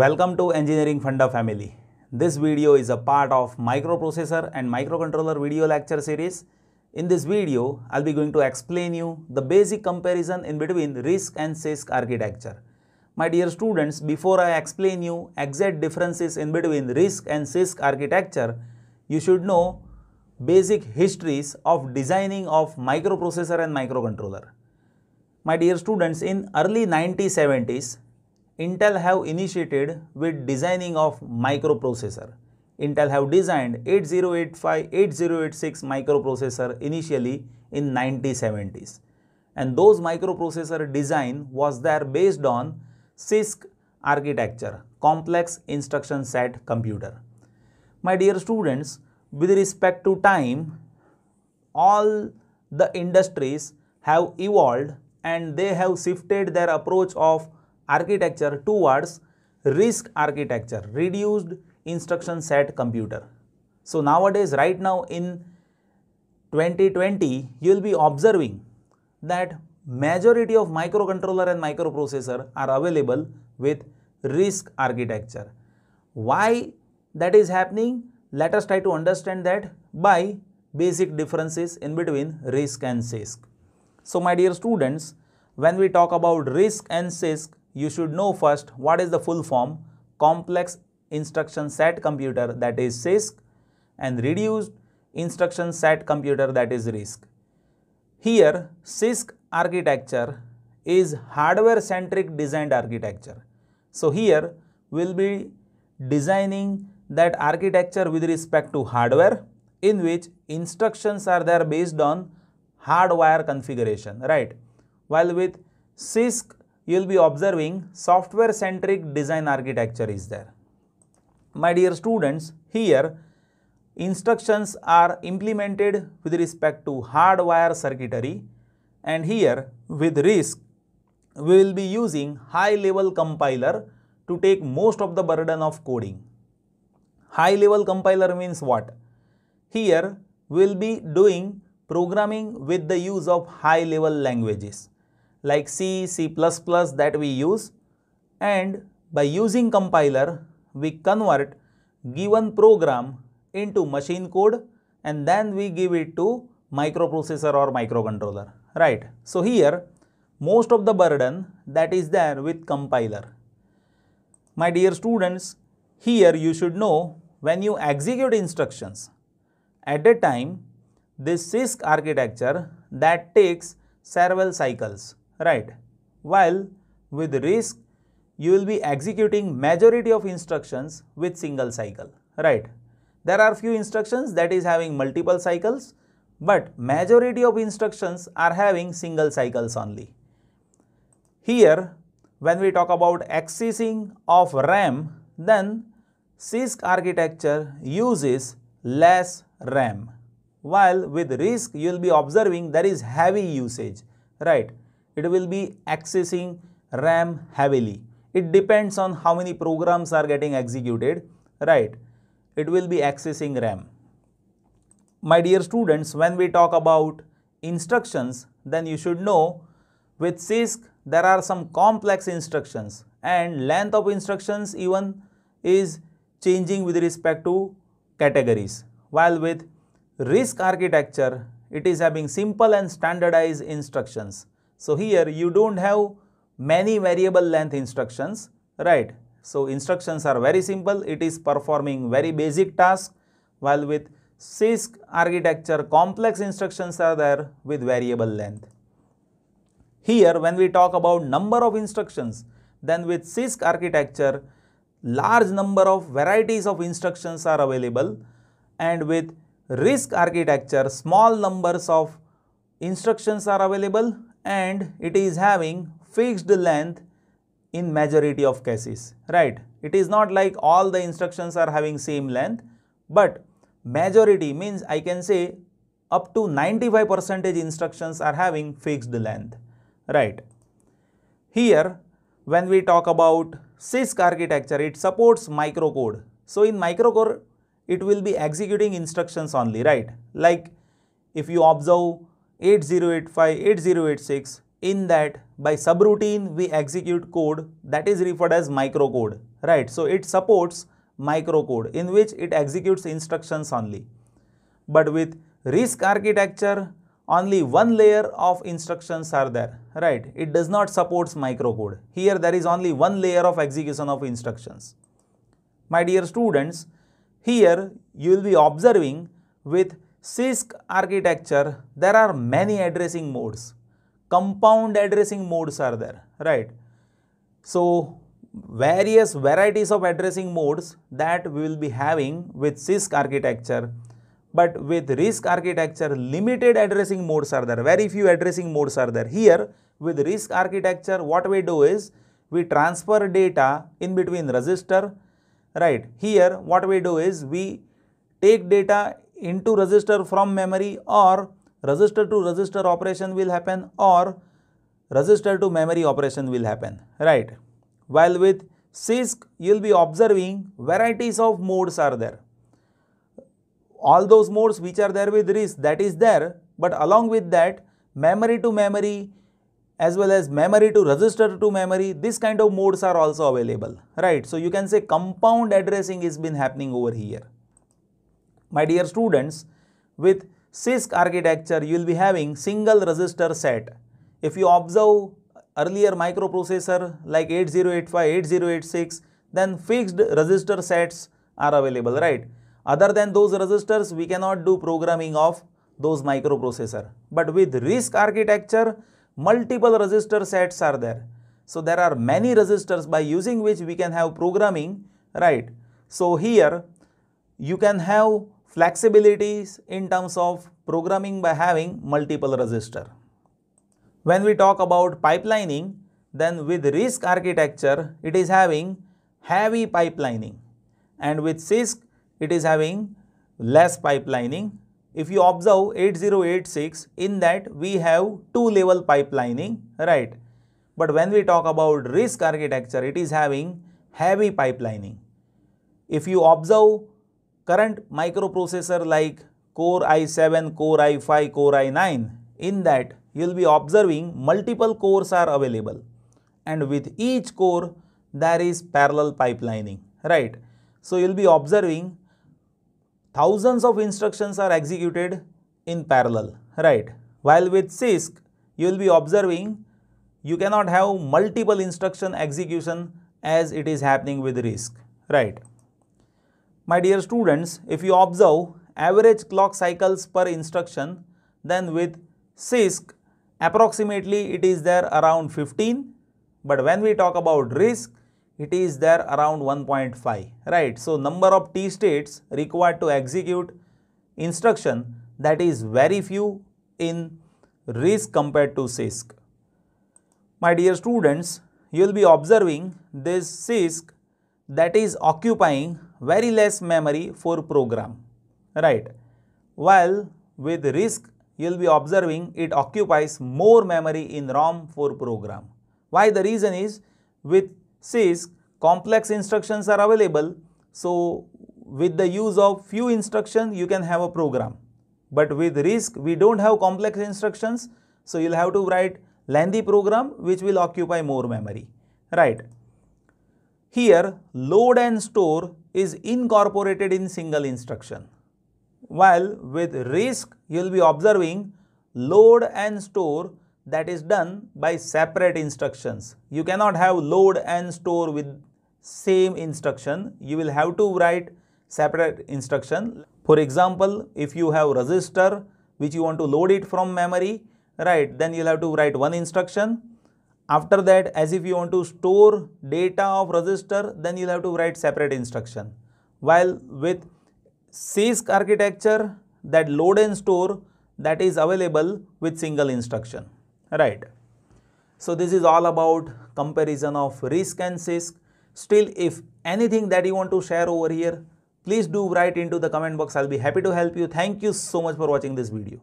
Welcome to Engineering Funda family. This video is a part of microprocessor and microcontroller video lecture series. In this video, I'll be going to explain you the basic comparison in between RISC and CISC architecture. My dear students, before I explain you exact differences in between RISC and CISC architecture, you should know basic histories of designing of microprocessor and microcontroller. My dear students, in early 1970s, Intel have initiated with designing of microprocessor. Intel have designed 8085, 8086 microprocessor initially in 1970s. And those microprocessor design was there based on CISC architecture, complex instruction set computer. My dear students, with respect to time, all the industries have evolved and they have shifted their approach of architecture towards RISC architecture, reduced instruction set computer. So nowadays, right now in 2020, you will be observing that majority of microcontroller and microprocessor are available with RISC architecture. Why that is happening? Let us try to understand that by basic differences in between RISC and CISC. So my dear students, when we talk about RISC and CISC, you should know first what is the full form complex instruction set computer that is CISC and reduced instruction set computer that is RISC. Here CISC architecture is hardware centric designed architecture. So here we will be designing that architecture with respect to hardware in which instructions are there based on hardwire configuration right while with CISC you will be observing software centric design architecture is there. My dear students, here instructions are implemented with respect to hardwire circuitry and here with risk, we will be using high level compiler to take most of the burden of coding. High level compiler means what? Here we will be doing programming with the use of high level languages like C, C++ that we use and by using compiler we convert given program into machine code and then we give it to microprocessor or microcontroller right. So here most of the burden that is there with compiler. My dear students here you should know when you execute instructions at a time this CISC architecture that takes several cycles right while with RISC you will be executing majority of instructions with single cycle right there are few instructions that is having multiple cycles but majority of instructions are having single cycles only here when we talk about accessing of ram then CISC architecture uses less RAM while with RISC you will be observing there is heavy usage right it will be accessing RAM heavily. It depends on how many programs are getting executed, right? It will be accessing RAM. My dear students, when we talk about instructions, then you should know with CISC there are some complex instructions and length of instructions even is changing with respect to categories. While with RISC architecture, it is having simple and standardized instructions. So, here you do not have many variable length instructions, right. So, instructions are very simple, it is performing very basic task while with CISC architecture complex instructions are there with variable length. Here when we talk about number of instructions, then with CISC architecture, large number of varieties of instructions are available and with RISC architecture, small numbers of instructions are available and it is having fixed length in majority of cases, right? It is not like all the instructions are having same length, but majority means I can say up to 95 percentage instructions are having fixed length, right? Here, when we talk about CISC architecture, it supports microcode. So, in microcode, it will be executing instructions only, right? Like if you observe 8085, 8086. In that, by subroutine, we execute code that is referred as microcode, right? So it supports microcode in which it executes instructions only. But with RISC architecture, only one layer of instructions are there, right? It does not supports microcode. Here there is only one layer of execution of instructions. My dear students, here you will be observing with CISC architecture, there are many addressing modes. Compound addressing modes are there, right? So, various varieties of addressing modes that we will be having with CISC architecture. But with RISC architecture, limited addressing modes are there. Very few addressing modes are there. Here, with RISC architecture, what we do is, we transfer data in between register, right? Here, what we do is, we take data into register from memory or register to register operation will happen or register to memory operation will happen, right? While with CISC, you'll be observing varieties of modes are there. All those modes which are there with RISC, that is there, but along with that, memory to memory as well as memory to register to memory, this kind of modes are also available, right? So you can say compound addressing has been happening over here my dear students, with CISC architecture, you will be having single resistor set. If you observe earlier microprocessor like 8085, 8086, then fixed resistor sets are available, right? Other than those resistors, we cannot do programming of those microprocessor. But with RISC architecture, multiple resistor sets are there. So there are many resistors by using which we can have programming, right? So here you can have flexibilities in terms of programming by having multiple resistor. When we talk about pipelining, then with RISC architecture, it is having heavy pipelining and with CISC, it is having less pipelining. If you observe 8086, in that we have two level pipelining, right? But when we talk about RISC architecture, it is having heavy pipelining. If you observe current microprocessor like Core i7, Core i5, Core i9, in that you will be observing multiple cores are available and with each core there is parallel pipelining, right. So, you will be observing thousands of instructions are executed in parallel, right. While with CISC, you will be observing you cannot have multiple instruction execution as it is happening with RISC, right. My dear students, if you observe average clock cycles per instruction, then with CISC, approximately it is there around 15. But when we talk about RISC, it is there around 1.5, right? So, number of T states required to execute instruction that is very few in RISC compared to CISC. My dear students, you will be observing this CISC that is occupying very less memory for program, right? While with RISC, you'll be observing it occupies more memory in ROM for program. Why? The reason is with CISC, complex instructions are available. So, with the use of few instructions, you can have a program. But with RISC, we don't have complex instructions. So, you'll have to write lengthy program which will occupy more memory, right? Here, load and store is incorporated in single instruction. While with RISC, you will be observing load and store that is done by separate instructions. You cannot have load and store with same instruction. You will have to write separate instruction. For example, if you have register which you want to load it from memory, right, then you'll have to write one instruction after that, as if you want to store data of register, then you'll have to write separate instruction. While with CISC architecture, that load and store that is available with single instruction, right? So this is all about comparison of RISC and CISC. Still, if anything that you want to share over here, please do write into the comment box. I'll be happy to help you. Thank you so much for watching this video.